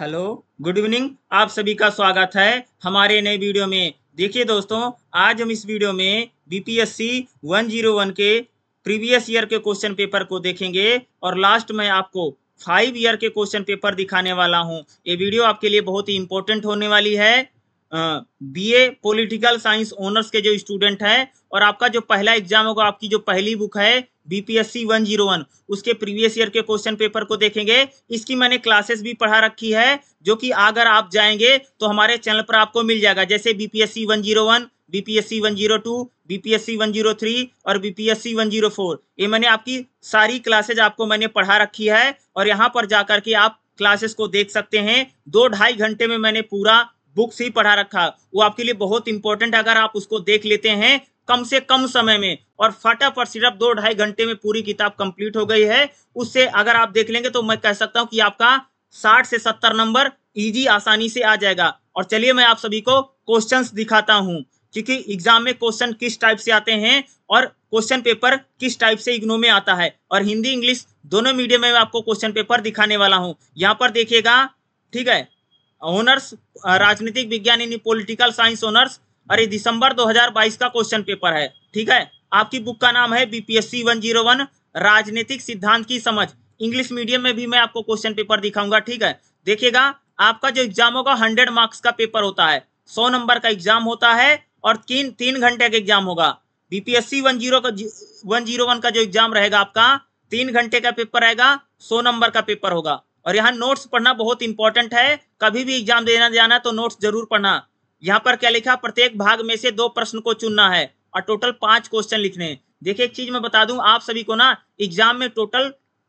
hello good evening आप सभी का स्वागत है हमारे नए वीडियो में देखिए दोस्तों आज हम इस वीडियो में बीपीएससी 101 के प्रीवियस ईयर के क्वेश्चन पेपर को देखेंगे और लास्ट में आपको फाइव ईयर के क्वेश्चन पेपर दिखाने वाला हूं ये वीडियो आपके लिए बहुत ही इंपॉर्टेंट होने वाली है बीए पॉलिटिकल साइंस ऑनर्स के जो स्टूडेंट हैं और आपका जो पहला एग्जाम होगा आपकी जो पहली बुक है बीपीएससी 101 उसके प्रीवियस ईयर के क्वेश्चन पेपर को देखेंगे इसकी मैंने क्लासेस भी पढ़ा रखी है जो कि अगर आप जाएंगे तो हमारे चैनल पर आपको मिल जाएगा जैसे बीपीएससी 101 बीपीएससी वन बीपीएससी 103 और बीपीएससी 104 ये मैंने आपकी सारी क्लासेज आपको मैंने पढ़ा रखी है और यहाँ पर जाकर के आप क्लासेस को देख सकते हैं दो ढाई घंटे में मैंने पूरा बुक्स ही पढ़ा रखा वो आपके लिए बहुत इंपॉर्टेंट अगर आप उसको देख लेते हैं कम से कम समय में और फटाफट सिर्फ दो ढाई घंटे में पूरी किताब कंप्लीट हो गई है उससे अगर आप देख लेंगे तो मैं कह सकता हूं कि आपका साठ से सत्तर नंबर इजी आसानी से आ जाएगा और चलिए मैं आप सभी को क्वेश्चंस दिखाता हूं क्योंकि एग्जाम में क्वेश्चन किस टाइप से आते हैं और क्वेश्चन पेपर किस टाइप से इग्नो में आता है और हिंदी इंग्लिश दोनों मीडियम में आपको क्वेश्चन पेपर दिखाने वाला हूं यहाँ पर देखिएगा ठीक है ऑनर्स राजनीतिक विज्ञान यानी पॉलिटिकल साइंस ऑनर्स अरे दिसंबर 2022 का क्वेश्चन पेपर है ठीक है आपकी बुक का नाम है बीपीएससी 101 राजनीतिक सिद्धांत की समझ इंग्लिश मीडियम में भी मैं आपको क्वेश्चन पेपर दिखाऊंगा ठीक है देखिएगा आपका जो एग्जाम होगा हंड्रेड मार्क्स का पेपर होता है सौ नंबर का एग्जाम होता है और तीन तीन घंटे का एग्जाम होगा बीपीएससी वन जीरो का वन जीरो वन का जो एग्जाम रहेगा आपका तीन घंटे का पेपर रहेगा सौ नंबर का पेपर होगा और यहाँ नोट्स पढ़ना बहुत इंपॉर्टेंट है कभी भी एग्जाम देना जाना तो नोट्स जरूर पढ़ना यहाँ पर क्या लिखा प्रत्येक भाग में से दो प्रश्न को चुनना है और टोटल पांच क्वेश्चन लिखने हैं देखिए एक चीज मैं बता दूं आप सभी को ना एग्जाम में टोटल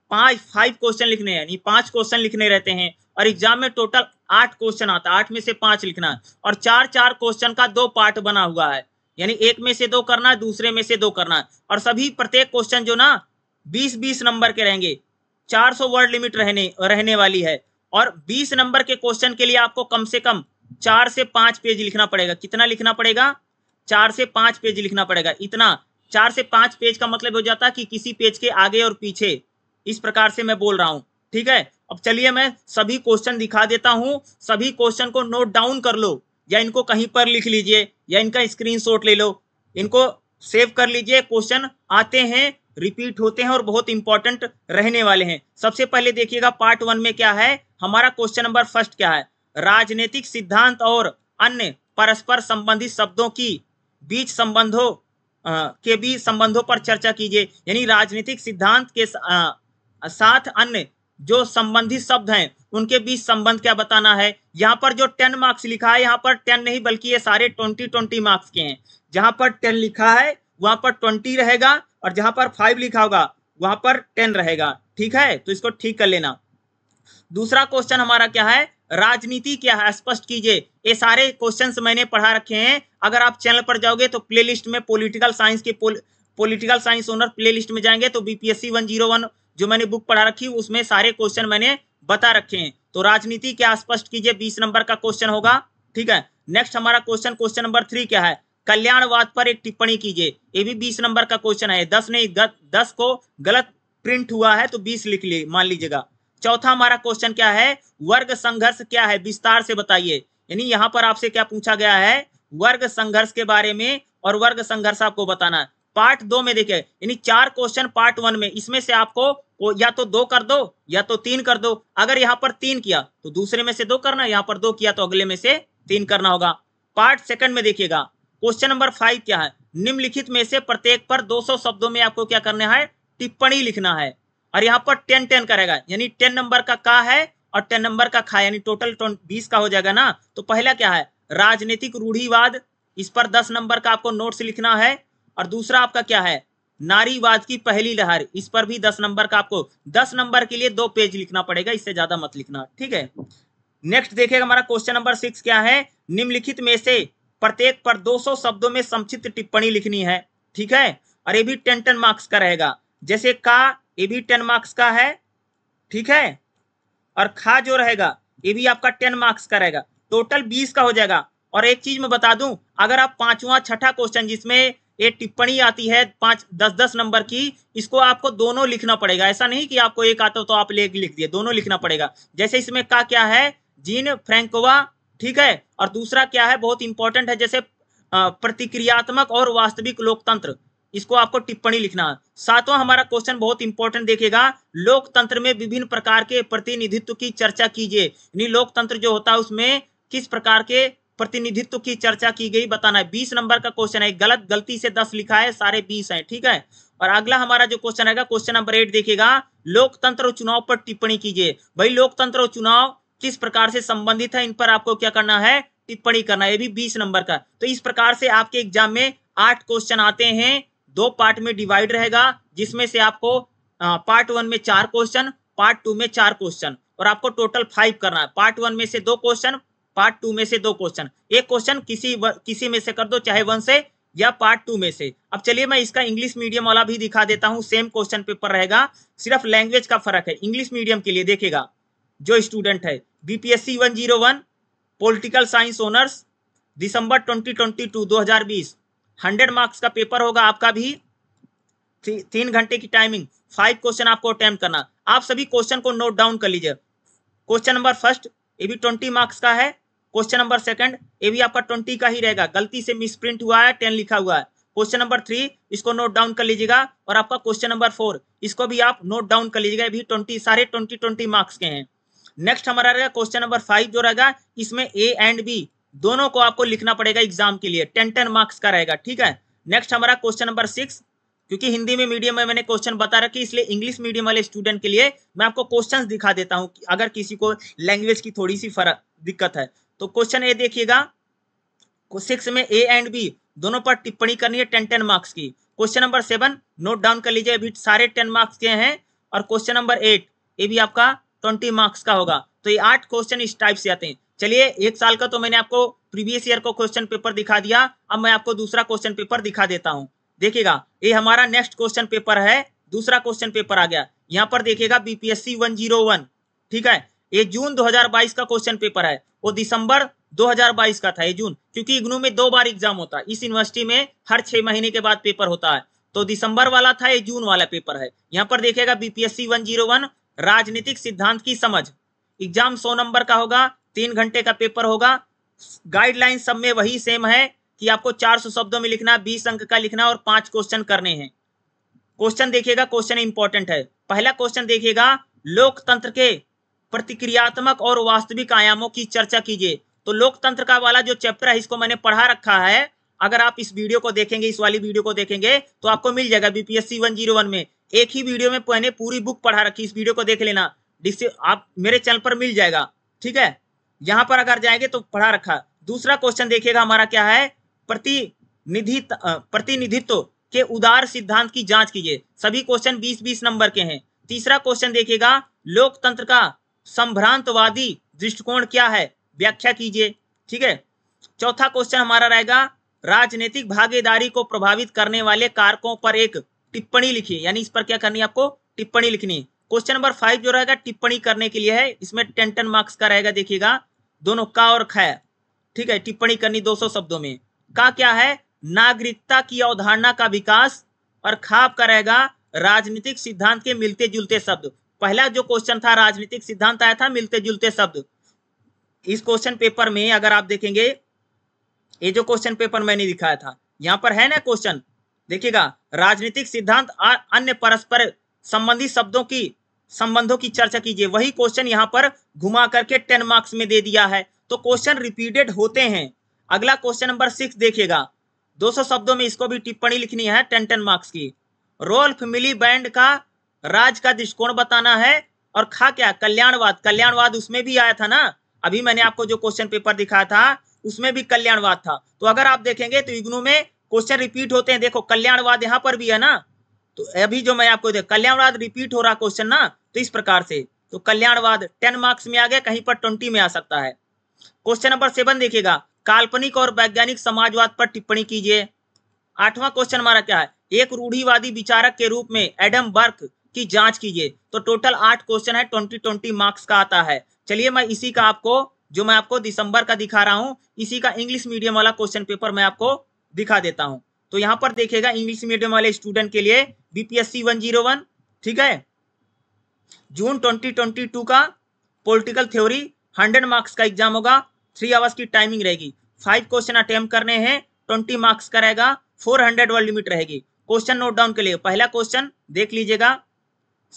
पांच फाइव क्वेश्चन लिखने हैं यानी पांच क्वेश्चन लिखने रहते हैं और एग्जाम में टोटल आठ क्वेश्चन आता है आठ में से पांच लिखना और चार चार क्वेश्चन का दो पार्ट बना हुआ है यानी एक में से दो करना दूसरे में से दो करना और सभी प्रत्येक क्वेश्चन जो ना बीस बीस नंबर के रहेंगे चार सौ वर्ड लिमिट रहने रहने वाली है और बीस नंबर के क्वेश्चन के लिए आपको कम से कम चार से पांच पेज लिखना पड़ेगा कितना लिखना पड़ेगा चार से पांच पेज लिखना पड़ेगा इतना चार से पांच पेज का मतलब हो जाता है कि किसी पेज के आगे और पीछे इस प्रकार से मैं बोल रहा हूं ठीक है अब चलिए मैं सभी क्वेश्चन दिखा देता हूं सभी क्वेश्चन को नोट डाउन कर लो या इनको कहीं पर लिख लीजिए या इनका स्क्रीनशॉट ले लो इनको सेव कर लीजिए क्वेश्चन आते हैं रिपीट होते हैं और बहुत इंपॉर्टेंट रहने वाले हैं सबसे पहले देखिएगा पार्ट वन में क्या है हमारा क्वेश्चन नंबर फर्स्ट क्या है राजनीतिक सिद्धांत और अन्य परस्पर संबंधित शब्दों की बीच संबंधों के बीच संबंधों पर चर्चा कीजिए यानी राजनीतिक सिद्धांत के साथ अन्य जो संबंधित शब्द हैं उनके बीच संबंध क्या बताना है यहाँ पर जो टेन मार्क्स लिखा है यहाँ पर टेन नहीं बल्कि ये सारे ट्वेंटी ट्वेंटी मार्क्स के हैं जहां पर टेन लिखा है वहां पर ट्वेंटी रहेगा और जहां पर फाइव लिखा होगा वहां पर टेन रहेगा ठीक है तो इसको ठीक कर लेना दूसरा क्वेश्चन हमारा क्या है राजनीति क्या है स्पष्ट कीजिए ये सारे क्वेश्चंस मैंने पढ़ा रखे हैं अगर आप चैनल पर जाओगे तो प्लेलिस्ट में पॉलिटिकल साइंस के पॉलिटिकल साइंस ओनर प्लेलिस्ट में जाएंगे तो बीपीएससी 101 जो मैंने बुक पढ़ा रखी उसमें सारे क्वेश्चन मैंने बता रखे हैं तो राजनीति क्या स्पष्ट कीजिए बीस नंबर का क्वेश्चन होगा ठीक है नेक्स्ट हमारा क्वेश्चन क्वेश्चन नंबर थ्री क्या है कल्याणवाद पर एक टिप्पणी कीजिए ये भी बीस नंबर का क्वेश्चन है दस नहीं दस को गलत प्रिंट हुआ है तो बीस लिख लिए मान लीजिएगा चौथा हमारा क्वेश्चन क्या है वर्ग संघर्ष क्या है विस्तार से बताइए यानी यहाँ पर आपसे क्या पूछा गया है वर्ग संघर्ष के बारे में और वर्ग संघर्ष आपको बताना है पार्ट दो में देखे यानी चार क्वेश्चन पार्ट वन में इसमें से आपको या तो दो कर दो या तो तीन कर दो अगर यहाँ पर तीन किया तो दूसरे में से दो करना यहाँ पर दो किया तो अगले में से तीन करना होगा पार्ट सेकंड में देखिएगा क्वेश्चन नंबर फाइव क्या है निम्नलिखित में से प्रत्येक पर 200 शब्दों में आपको क्या करना है टिप्पणी लिखना है और यहाँ पर टेन टेन करेगा यानी टेन नंबर का का है और टेन नंबर का खा यानी टोटल बीस का हो जाएगा ना तो पहला क्या है राजनीतिक रूढ़ीवाद इस पर दस नंबर का आपको नोट्स लिखना है और दूसरा आपका क्या है नारीवाद की पहली लहर इस पर भी दस नंबर का आपको दस नंबर के लिए दो पेज लिखना पड़ेगा इससे ज्यादा मत लिखना ठीक है नेक्स्ट देखिएगा हमारा क्वेश्चन नंबर सिक्स क्या है निम्नलिखित में से प्रत्येक पर 200 शब्दों में संक्षिप्त टिप्पणी लिखनी है ठीक है और ये भी टेन टेन मार्क्स का रहेगा जैसे का ये भी टेन मार्क्स का है ठीक है और खा जो रहेगा ये भी आपका टेन मार्क्स का रहेगा टोटल बीस का हो जाएगा और एक चीज मैं बता दूं अगर आप पांचवा छठा क्वेश्चन जिसमें एक टिप्पणी आती है पांच दस दस नंबर की इसको आपको दोनों लिखना पड़ेगा ऐसा नहीं कि आपको एक आता हो तो आप ले लिख दिए दोनों लिखना पड़ेगा जैसे इसमें का क्या है जीन फ्रेंकोवा ठीक है और दूसरा क्या है बहुत इंपॉर्टेंट है जैसे प्रतिक्रियात्मक और वास्तविक लोकतंत्र इसको आपको टिप्पणी लिखना सातवां हमारा क्वेश्चन बहुत इंपॉर्टेंट देखेगा लोकतंत्र में विभिन्न प्रकार के प्रतिनिधित्व की चर्चा कीजिए यानी लोकतंत्र जो होता है उसमें किस प्रकार के प्रतिनिधित्व की चर्चा की गई बताना है बीस नंबर का क्वेश्चन है गलत गलती से दस लिखा है सारे बीस है ठीक है और अगला हमारा जो क्वेश्चन आएगा क्वेश्चन नंबर एट देखेगा लोकतंत्र और चुनाव पर टिप्पणी कीजिए भाई लोकतंत्र और चुनाव किस प्रकार से संबंधित है इन पर आपको क्या करना है टिप्पणी करना है ये भी बीस नंबर का तो इस प्रकार से आपके एग्जाम में आठ क्वेश्चन आते हैं दो पार्ट में डिवाइड रहेगा जिसमें से आपको पार्ट वन में चार क्वेश्चन पार्ट टू में चार क्वेश्चन और आपको टोटल फाइव करना है पार्ट वन में से दो क्वेश्चन पार्ट टू में से दो क्वेश्चन एक क्वेश्चन किसी किसी में से कर दो चाहे वन से या पार्ट टू में से अब चलिए मैं इसका इंग्लिश मीडियम वाला भी दिखा देता हूँ सेम क्वेश्चन पेपर रहेगा सिर्फ लैंग्वेज का फर्क है इंग्लिश मीडियम के लिए देखेगा जो स्टूडेंट है BPSC one zero one political science honours December twenty twenty two दो हजार बीस हंड्रेड मार्क्स का पेपर होगा आपका भी तीन घंटे की टाइमिंग फाइव क्वेश्चन आपको अटेम्प्ट करना आप सभी क्वेश्चन को नोट डाउन कर लीजिए क्वेश्चन नंबर फर्स्ट ये भी ट्वेंटी मार्क्स का है क्वेश्चन नंबर सेकंड ये भी आपका ट्वेंटी का ही रहेगा गलती से मिस प्रिंट हुआ है टेन लिखा हुआ है क्वेश्चन नंबर थ्री इसको नोट डाउन कर लीजिएगा और आपका क्वेश्चन नंबर फोर इसको भी आप नोट डाउन कर लीजिएगा भी ट्वेंटी सारे ट्वेंटी ट्वेंटी मार्क्स के हैं नेक्स्ट हमारा रहेगा क्वेश्चन नंबर फाइव जो रहेगा इसमें ए एंड बी दोनों को आपको लिखना पड़ेगा एग्जाम के लिए टेन टेन मार्क्स का रहेगा ठीक है नेक्स्ट हमारा क्वेश्चन नंबर सिक्स क्योंकि हिंदी में मीडियम में मैंने क्वेश्चन बता रखी इसलिए इंग्लिश मीडियम वाले स्टूडेंट के लिए मैं आपको क्वेश्चन दिखा देता हूँ अगर किसी को लैंग्वेज की थोड़ी सी फर्क दिक्कत है तो क्वेश्चन ये देखिएगा सिक्स में ए एंड बी दोनों पर टिप्पणी करनी है टेन टेन मार्क्स की question number seven note down कर लीजिए अभी सारे टेन मार्क्स के हैं और क्वेश्चन नंबर एट ये भी आपका ट्वेंटी मार्क्स का होगा तो ये आठ क्वेश्चन इस टाइप से आते हैं चलिए एक साल का तो मैंने आपको प्रीवियस ईयर को क्वेश्चन पेपर दिखा दिया अब मैं आपको दूसरा क्वेश्चन पेपर दिखा देता हूं देखिएगा ये हमारा नेक्स्ट क्वेश्चन पेपर है दूसरा क्वेश्चन पेपर आ गया यहाँ पर देखिएगा बीपीएससी 101 ठीक है ये जून 2022 का क्वेश्चन पेपर है वो दिसंबर 2022 का था ये जून क्योंकि इग्नू में दो बार एग्जाम होता है इस यूनिवर्सिटी में हर छह महीने के बाद पेपर होता है तो दिसंबर वाला था ये जून वाला पेपर है यहाँ पर देखेगा बीपीएससी वन राजनीतिक सिद्धांत की समझ एग्जाम सौ नंबर का होगा तीन घंटे का पेपर होगा गाइडलाइन सब में वही सेम है कि आपको 400 शब्दों में लिखना बीस अंक का लिखना और पांच क्वेश्चन करने हैं क्वेश्चन देखिएगा क्वेश्चन इंपॉर्टेंट है पहला क्वेश्चन देखिएगा लोकतंत्र के प्रतिक्रियात्मक और वास्तविक आयामों की चर्चा कीजिए तो लोकतंत्र का वाला जो चैप्टर है इसको मैंने पढ़ा रखा है अगर आप इस वीडियो को देखेंगे इस वाली वीडियो को देखेंगे तो आपको मिल जाएगा बीपीएससी वन जीरो वन में एक ही वीडियो में पूरी बुक पढ़ा रखी इस वीडियो को देख लेना आप मेरे चैनल पर मिल जाएगा ठीक है यहां पर अगर जाएंगे तो पढ़ा रखा दूसरा क्वेश्चन देखिएगा हमारा क्या है प्रतिनिधि प्रतिनिधित्व के उदार सिद्धांत की जांच कीजिए सभी क्वेश्चन 20-20 नंबर के हैं तीसरा क्वेश्चन देखिएगा लोकतंत्र का संभ्रांतवादी दृष्टिकोण क्या है व्याख्या कीजिए ठीक है चौथा क्वेश्चन हमारा रहेगा राजनीतिक भागीदारी को प्रभावित करने वाले कारकों पर एक टिप्पणी लिखिए यानी इस पर क्या करनी है आपको टिप्पणी लिखनी क्वेश्चन नंबर फाइव जो रहेगा टिप्पणी करने के लिए है इसमें टेन टेन मार्क्स का रहेगा देखिएगा दोनों का और ख ठीक है टिप्पणी करनी 200 शब्दों में का क्या है नागरिकता की अवधारणा का विकास और खाप का रहेगा राजनीतिक सिद्धांत के मिलते जुलते शब्द पहला जो क्वेश्चन था राजनीतिक सिद्धांत आया था मिलते जुलते शब्द इस क्वेश्चन पेपर में अगर आप देखेंगे ये जो क्वेश्चन पेपर मैंने दिखाया था यहाँ पर है ना क्वेश्चन देखिएगा राजनीतिक सिद्धांत और अन्य परस्पर संबंधित शब्दों की संबंधों की चर्चा कीजिए वही क्वेश्चन यहाँ पर घुमा करके टेन मार्क्स में दे दिया है तो क्वेश्चन रिपीटेड होते हैं अगला क्वेश्चन नंबर सिक्स देखिएगा 200 शब्दों में इसको भी टिप्पणी लिखनी है टेन टेन मार्क्स की रोल्फ मिली बैंड का राज का दृष्टिकोण बताना है और खा क्या कल्याणवाद कल्याणवाद उसमें भी आया था ना अभी मैंने आपको जो क्वेश्चन पेपर दिखाया था उसमें भी कल्याणवाद था तो अगर आप देखेंगे तो इग्नू में क्वेश्चन रिपीट होते हैं देखो कल्याणवाद यहाँ पर भी है ना तो अभी जो मैं आपको कल्याणवाद रिपीट हो रहा क्वेश्चन ना तो इस प्रकार से तो कल्याणवाद टेन मार्क्स में आ गया कहीं पर ट्वेंटी में आ सकता है क्वेश्चन नंबर सेवन देखिएगा काल्पनिक और वैज्ञानिक समाजवाद पर टिप्पणी कीजिए आठवां क्वेश्चन हमारा क्या है एक रूढ़ीवादी विचारक के रूप में एडम बर्क की जांच कीजिए तो टोटल आठ क्वेश्चन है ट्वेंटी ट्वेंटी मार्क्स का आता है चलिए मैं इसी का आपको जो मैं आपको दिसंबर का दिखा रहा हूँ इसी का इंग्लिश मीडियम वाला क्वेश्चन पेपर मैं आपको दिखा देता हूँ तो यहाँ पर देखेगा इंग्लिश मीडियम वाले स्टूडेंट के लिए बीपीएससी 101 ठीक है जून 2022 का पॉलिटिकल थ्योरी 100 मार्क्स का एग्जाम होगा थ्री आवर्स की टाइमिंग रहेगी फाइव क्वेश्चन अटेम्प्ट करने हैं 20 मार्क्स का रहेगा 400 वर्ड लिमिट रहेगी क्वेश्चन नोट डाउन के लिए पहला क्वेश्चन देख लीजिएगा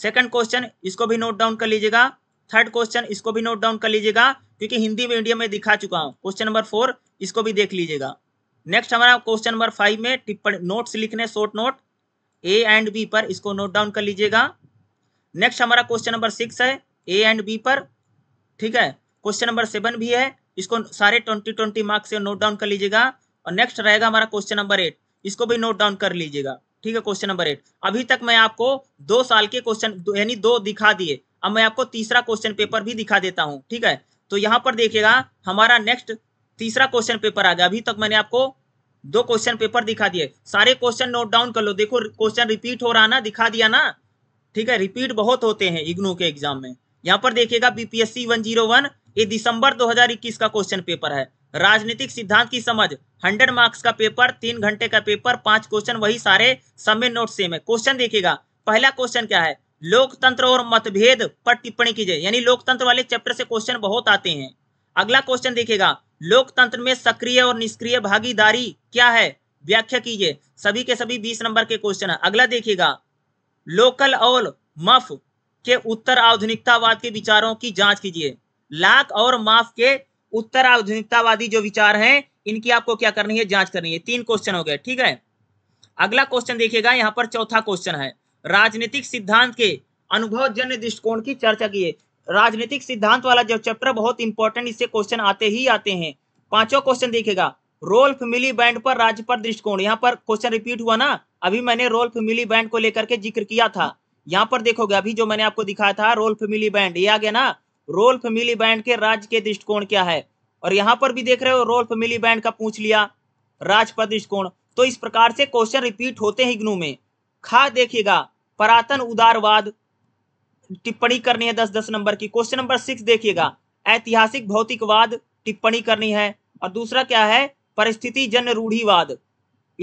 सेकंड क्वेश्चन इसको भी नोट डाउन कर लीजिएगा थर्ड क्वेश्चन इसको भी नोट डाउन कर लीजिएगा क्योंकि हिंदी मीडियम में दिखा चुका हूं क्वेश्चन नंबर फोर इसको भी देख लीजिएगा नेक्स्ट हमारा क्वेश्चन नंबर फाइव में टिप्पणी नोट्स लिखने short note A and B पर इसको नोट डाउन कर लीजिएगा नेक्स्ट हमारा क्वेश्चन नंबर सिक्स है ए एंड बी पर ठीक है क्वेश्चन नंबर सेवन भी है इसको सारे twenty twenty marks note down कर लीजिएगा और नेक्स्ट रहेगा हमारा क्वेश्चन नंबर एट इसको भी नोट डाउन कर लीजिएगा ठीक है क्वेश्चन नंबर एट अभी तक मैं आपको दो साल के क्वेश्चन यानी दो दिखा दिए अब मैं आपको तीसरा क्वेश्चन पेपर भी दिखा देता हूँ ठीक है तो यहाँ पर देखिएगा हमारा नेक्स्ट तीसरा क्वेश्चन पेपर आ गया अभी तक मैंने आपको दो क्वेश्चन पेपर दिखा दिए सारे क्वेश्चन नोट डाउन कर लो देखो क्वेश्चन रिपीट हो रहा ना दिखा दिया ना ठीक है रिपीट बहुत होते हैं इग्नू के एग्जाम में यहाँ पर देखिएगा बीपीएससी 101 ये दिसंबर 2021 का क्वेश्चन पेपर है राजनीतिक सिद्धांत की समझ 100 मार्क्स का पेपर तीन घंटे का पेपर पांच क्वेश्चन वही सारे समय नोट सेम है क्वेश्चन देखिएगा पहला क्वेश्चन क्या है लोकतंत्र और मतभेद पर टिप्पणी कीजिए यानी लोकतंत्र वाले चैप्टर से क्वेश्चन बहुत आते हैं अगला क्वेश्चन देखिएगा लोकतंत्र में सक्रिय और निष्क्रिय भागीदारी क्या है व्याख्या कीजिए सभी के सभी बीस नंबर के क्वेश्चन है अगला देखिएगा लोकल और मफ के उत्तर आधुनिकतावाद के विचारों की जांच कीजिए लाख और माफ के उत्तर आधुनिकतावादी जो विचार हैं इनकी आपको क्या करनी है जांच करनी है तीन क्वेश्चन हो गए ठीक है अगला क्वेश्चन देखिएगा यहाँ पर चौथा क्वेश्चन है राजनीतिक सिद्धांत के अनुभवजन्य दृष्टिकोण की चर्चा की है राजनीतिक सिद्धांत वाला जो चैप्टर बहुत इंपॉर्टेंट इससे क्वेश्चन आते ही आते हैं पांचों क्वेश्चन देखेगा रोल मिली बैंड पर राज्य पर दृष्टिकोण यहाँ पर क्वेश्चन रिपीट हुआ ना अभी मैंने रोल्फ मिली बैंड को लेकर के जिक्र किया था यहाँ पर देखोगे अभी जो मैंने आपको दिखाया था रोल्फ मिली बैंड ये आ गया ना रोल्फ मिली बैंड के राज्य के दृष्टिकोण क्या है और यहाँ पर भी देख रहे हो रोल्फ मिली बैंड का पूछ लिया राज्य पर दृष्टिकोण तो इस प्रकार से क्वेश्चन रिपीट होते हैं इग्नू में खा देखिएगा परातन उदारवाद टिप्पणी करनी है दस दस नंबर की क्वेश्चन नंबर सिक्स देखिएगा ऐतिहासिक भौतिकवाद टिप्पणी करनी है और दूसरा क्या है परिस्थिति जन रूढ़ीवाद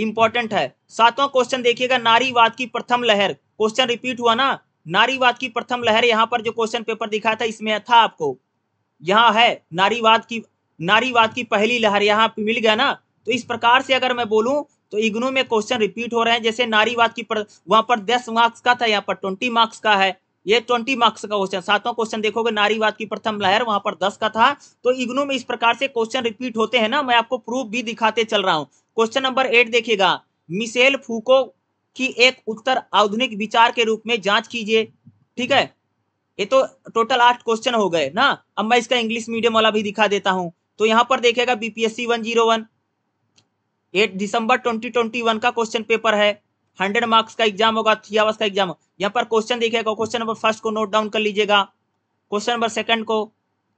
इंपॉर्टेंट है सातवां क्वेश्चन देखिएगा नारीवाद की प्रथम लहर क्वेश्चन रिपीट हुआ ना नारीवाद की प्रथम लहर यहाँ पर जो क्वेश्चन पेपर दिखाया था इसमें था आपको यहाँ है नारीवाद की नारीवाद की पहली लहर यहाँ मिल गया ना तो इस प्रकार से अगर मैं बोलूं तो इग्नो में क्वेश्चन रिपीट हो रहे हैं जैसे नारीवाद की पर वहां पर दस मार्क्स का था यहाँ पर ट्वेंटी मार्क्स का है ये ट्वेंटी मार्क्स का क्वेश्चन सातवां क्वेश्चन देखोगे नारीवाद की प्रथम लहर वहां पर दस का था तो इग्नू में इस प्रकार से क्वेश्चन रिपीट होते हैं ना मैं आपको प्रूफ भी दिखाते चल रहा हूँ क्वेश्चन नंबर एट देखिएगा मिसेल फूको की एक उत्तर आधुनिक विचार के रूप में जांच कीजिए ठीक है ये तो टोटल आठ क्वेश्चन हो गए ना अब मैं इसका इंग्लिश मीडियम वाला भी दिखा देता हूं तो यहां पर देखेगा BPSC one zero one eight December twenty twenty one का क्वेश्चन पेपर है हंड्रेड मार्क्स का एग्जाम होगा थ्री आवर्स का एग्जाम यहाँ पर क्वेश्चन देखिएगा क्वेश्चन नंबर फर्स्ट को नोट डाउन कर लीजिएगा क्वेश्चन नंबर सेकंड को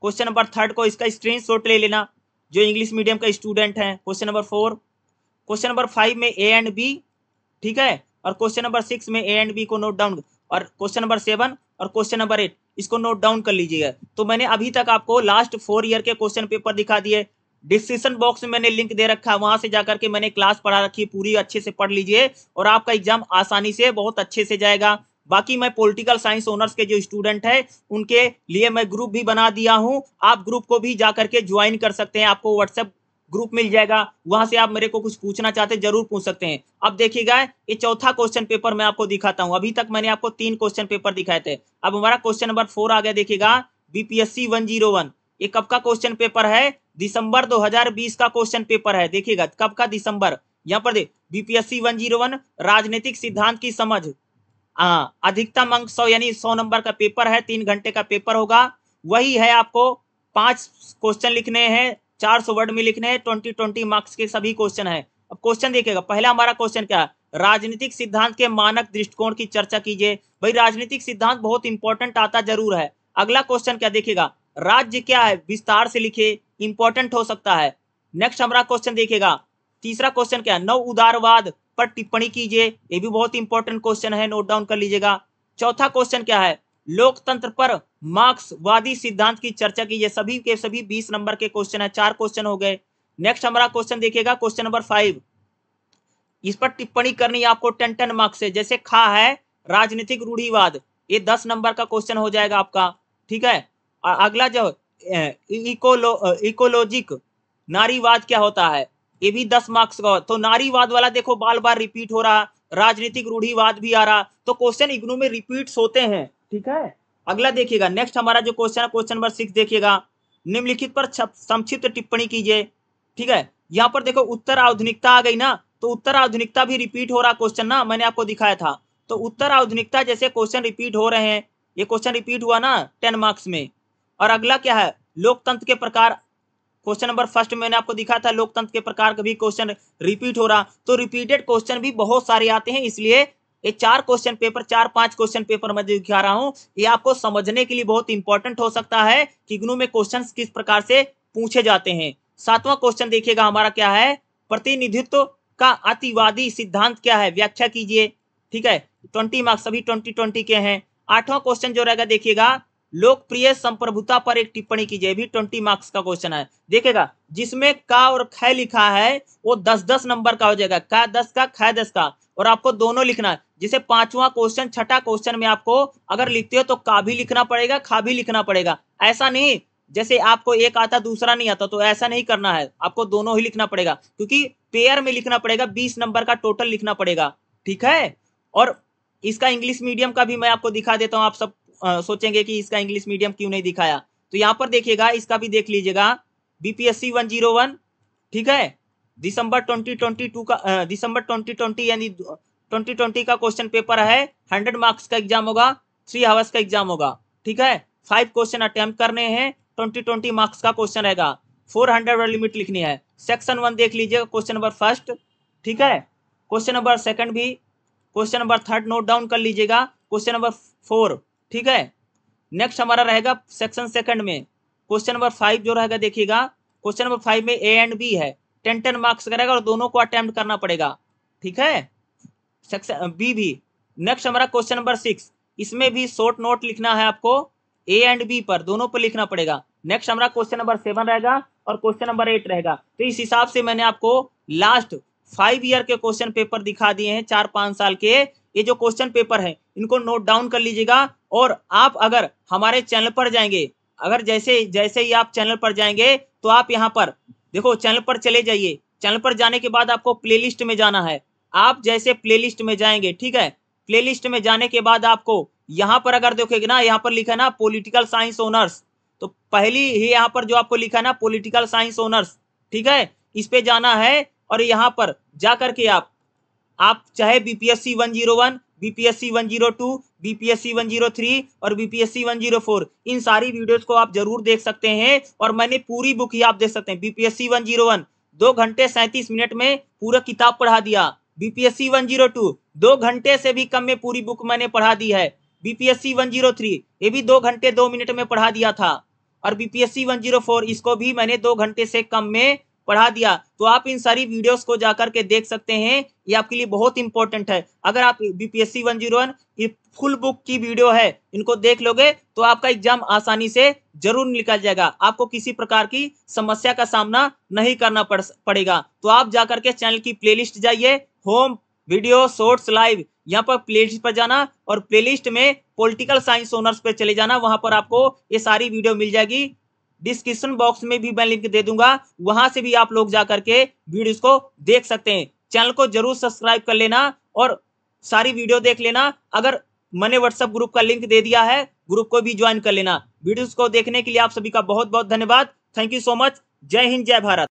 क्वेश्चन नंबर थर्ड को इसका स्क्रीन शॉट ले लेना जो इंग्लिश मीडियम का स्टूडेंट है question number four question number five में ए एंड बी ठीक है और क्वेश्चन नंबर सिक्स में ए एंड बी को नोट डाउन और क्वेश्चन नंबर सेवन और क्वेश्चन नंबर एट इसको नोट डाउन कर लीजिएगा तो मैंने अभी तक आपको लास्ट फोर ईयर के क्वेश्चन पेपर दिखा दिए डिस्क्रिप्शन बॉक्स में मैंने लिंक दे रखा है वहां से जाकर के मैंने क्लास पढ़ा रखी है पूरी अच्छे से पढ़ लीजिए और आपका एग्जाम आसानी से बहुत अच्छे से जाएगा बाकी मैं पॉलिटिकल साइंस ऑनर्स के जो स्टूडेंट है उनके लिए मैं ग्रुप भी बना दिया हूँ आप ग्रुप को भी जा करके ज्वाइन कर सकते हैं आपको व्हाट्सएप ग्रुप मिल जाएगा वहां से आप मेरे को कुछ पूछना चाहते हैं जरूर पूछ सकते हैं अब देखिएगा ये चौथा क्वेश्चन पेपर मैं आपको दिखाता हूँ अभी तक मैंने आपको तीन क्वेश्चन पेपर दिखाए थे अब हमारा क्वेश्चन नंबर फोर आ गया देखिएगा बीपीएससी वन जीरो वन ये कब का क्वेश्चन पेपर है दिसंबर 2020 का क्वेश्चन पेपर है देखिएगा कब का दिसंबर यहाँ पर देख बीपीएससी वन जीरो वन राजनीतिक सिद्धांत की समझ हाँ, अधिकतम अंक सौ यानी सौ नंबर का पेपर है तीन घंटे का पेपर होगा वही है आपको पांच क्वेश्चन लिखने हैं चार सौ वर्ड में लिखने हैं ट्वेंटी ट्वेंटी मार्क्स के सभी क्वेश्चन है अब क्वेश्चन देखिएगा पहला हमारा क्वेश्चन क्या है राजनीतिक सिद्धांत के मानक दृष्टिकोण की चर्चा कीजिए भाई राजनीतिक सिद्धांत बहुत इंपॉर्टेंट आता जरूर है अगला क्वेश्चन क्या देखिएगा राज्य क्या है विस्तार से लिखे इंपॉर्टेंट हो सकता है नेक्स्ट हमारा क्वेश्चन देखिएगा तीसरा क्वेश्चन क्या है नव उदारवाद पर टिप्पणी कीजिए ये भी बहुत इंपॉर्टेंट क्वेश्चन है नोट डाउन कर लीजिएगा चौथा क्वेश्चन क्या है लोकतंत्र पर मार्क्सवादी सिद्धांत की चर्चा कीजिए सभी के सभी बीस नंबर के क्वेश्चन है चार क्वेश्चन हो गए नेक्स्ट हमारा क्वेश्चन देखिएगा क्वेश्चन नंबर फाइव इस पर टिप्पणी करनी आपको टेन टेन मार्क्स है जैसे खा है राजनीतिक रूढ़ीवाद ये दस नंबर का क्वेश्चन हो जाएगा आपका ठीक है अगला जो इकोलो इकोलॉजिक नारीवाद क्या होता है ये भी दस मार्क्स का तो नारीवाद वाला देखो बार बार रिपीट हो रहा राजनीतिक रूढ़ीवाद भी आ रहा तो क्वेश्चन इग्नू में रिपीट होते हैं ठीक है अगला देखिएगा नेक्स्ट हमारा जो क्वेश्चन है क्वेश्चन नंबर सिक्स देखिएगा निम्नलिखित पर संक्षिप्त टिप्पणी कीजिए ठीक है यहाँ पर देखो उत्तर आधुनिकता आ गई ना तो उत्तर आधुनिकता भी रिपीट हो रहा क्वेश्चन ना मैंने आपको दिखाया था तो उत्तर आधुनिकता जैसे क्वेश्चन रिपीट हो रहे हैं ये क्वेश्चन रिपीट हुआ ना टेन मार्क्स में और अगला क्या है लोकतंत्र के प्रकार क्वेश्चन नंबर फर्स्ट मैंने आपको दिखा था लोकतंत्र के प्रकार का भी क्वेश्चन रिपीट हो रहा तो रिपीटेड क्वेश्चन भी बहुत सारे आते हैं इसलिए ये चार क्वेश्चन पेपर चार पांच क्वेश्चन पेपर मैं दिखा रहा हूं ये आपको समझने के लिए बहुत इंपॉर्टेंट हो सकता है कि इग्नू में क्वेश्चन किस प्रकार से पूछे जाते हैं सातवां क्वेश्चन देखिएगा हमारा क्या है प्रतिनिधित्व का अतिवादी सिद्धांत क्या है व्याख्या कीजिए ठीक है ट्वेंटी मार्क्स सभी ट्वेंटी ट्वेंटी के हैं आठवां क्वेश्चन जो रहेगा देखिएगा लोकप्रिय संप्रभुता पर एक टिप्पणी कीजिए भी ट्वेंटी मार्क्स का क्वेश्चन है देखेगा जिसमें का और ख लिखा है वो दस दस नंबर का हो जाएगा का दस का ख दस का और आपको दोनों लिखना है जिसे पांचवा क्वेश्चन छठा क्वेश्चन में आपको अगर लिखते हो तो का भी लिखना पड़ेगा खा भी लिखना पड़ेगा ऐसा नहीं जैसे आपको एक आता दूसरा नहीं आता तो ऐसा नहीं करना है आपको दोनों ही लिखना पड़ेगा क्योंकि पेयर में लिखना पड़ेगा बीस नंबर का टोटल लिखना पड़ेगा ठीक है और इसका इंग्लिश मीडियम का भी मैं आपको दिखा देता हूँ आप सब सोचेंगे कि इसका इंग्लिश मीडियम क्यों नहीं दिखाया तो यहां पर देखिएगा इसका भी देख लीजिएगा बीपीएससी वन जीरो वन ठीक है दिसंबर ट्वेंटी ट्वेंटी टू का दिसंबर ट्वेंटी ट्वेंटी यानी ट्वेंटी ट्वेंटी का क्वेश्चन पेपर है हंड्रेड मार्क्स का एग्जाम होगा थ्री आवर्स का एग्जाम होगा ठीक है फाइव क्वेश्चन अटेम्प्ट करने हैं ट्वेंटी ट्वेंटी मार्क्स का क्वेश्चन रहेगा फोर हंड्रेड लिमिट लिखनी है सेक्शन वन देख लीजिएगा क्वेश्चन नंबर फर्स्ट ठीक है क्वेश्चन नंबर सेकंड भी question number third note down कर लीजिएगा क्वेश्चन नंबर फोर ठीक है नेक्स्ट हमारा रहेगा सेक्शन सेकंड में क्वेश्चन नंबर फाइव जो रहेगा देखिएगा क्वेश्चन नंबर फाइव में ए एंड बी है टेन टेन मार्क्स करेगा और दोनों को अटेम्प्ट करना पड़ेगा ठीक है सेक्शन बी भी नेक्स्ट हमारा क्वेश्चन नंबर सिक्स इसमें भी शॉर्ट नोट लिखना है आपको ए एंड बी पर दोनों पर लिखना पड़ेगा नेक्स्ट हमारा क्वेश्चन नंबर सेवन रहेगा और क्वेश्चन नंबर एट रहेगा तो इस हिसाब से मैंने आपको लास्ट फाइव ईयर के क्वेश्चन पेपर दिखा दिए हैं चार पांच साल के ये जो क्वेश्चन पेपर है इनको नोट डाउन कर लीजिएगा और आप अगर हमारे चैनल पर जाएंगे अगर जैसे जैसे ही आप चैनल पर जाएंगे तो आप यहाँ पर देखो चैनल पर चले जाइए चैनल पर जाने के बाद आपको प्ले में जाना है आप जैसे प्ले में जाएंगे ठीक है प्ले में जाने के बाद आपको यहाँ पर अगर देखोगे ना यहाँ पर लिखा है ना पोलिटिकल साइंस ओनर्स तो पहली ही यहाँ पर जो आपको लिखा है ना पॉलिटिकल साइंस ओनर्स ठीक है इस पे जाना है और यहाँ पर जा करके आप आप चाहे बीपीएससी 101, बीपीएससी 102, बीपीएससी 103 और बीपीएससी 104 इन सारी वीडियोस को आप जरूर देख सकते हैं और मैंने पूरी बुक ही आप देख सकते हैं बीपीएससी 101 दो घंटे सैंतीस मिनट में पूरा किताब पढ़ा दिया बीपीएससी 102 दो घंटे से भी कम में पूरी बुक मैंने पढ़ा दी है बीपीएससी 103 ये भी दो घंटे दो मिनट में पढ़ा दिया था और बीपीएससी फोर इसको भी मैंने दो घंटे से कम में पढ़ा दिया तो आप इन सारी वीडियोस को जाकर के देख सकते हैं ये आपके लिए बहुत इंपॉर्टेंट है अगर आप बीपीएससी वन ये फुल बुक की वीडियो है इनको देख लोगे तो आपका एग्जाम आसानी से जरूर निकल जाएगा आपको किसी प्रकार की समस्या का सामना नहीं करना पड़, पड़ेगा तो आप जाकर के चैनल की प्ले जाइए होम वीडियो शोर्ट्स लाइव यहाँ पर प्ले पर जाना और प्लेलिस्ट में पॉलिटिकल साइंस ओनर्स पे चले जाना वहां पर आपको ये सारी वीडियो मिल जाएगी डिस्क्रिप्शन बॉक्स में भी मैं लिंक दे दूंगा वहां से भी आप लोग जा करके वीडियोस को देख सकते हैं चैनल को जरूर सब्सक्राइब कर लेना और सारी वीडियो देख लेना अगर मैंने व्हाट्सएप ग्रुप का लिंक दे दिया है ग्रुप को भी ज्वाइन कर लेना वीडियोस को देखने के लिए आप सभी का बहुत बहुत धन्यवाद थैंक यू सो मच जय हिंद जय भारत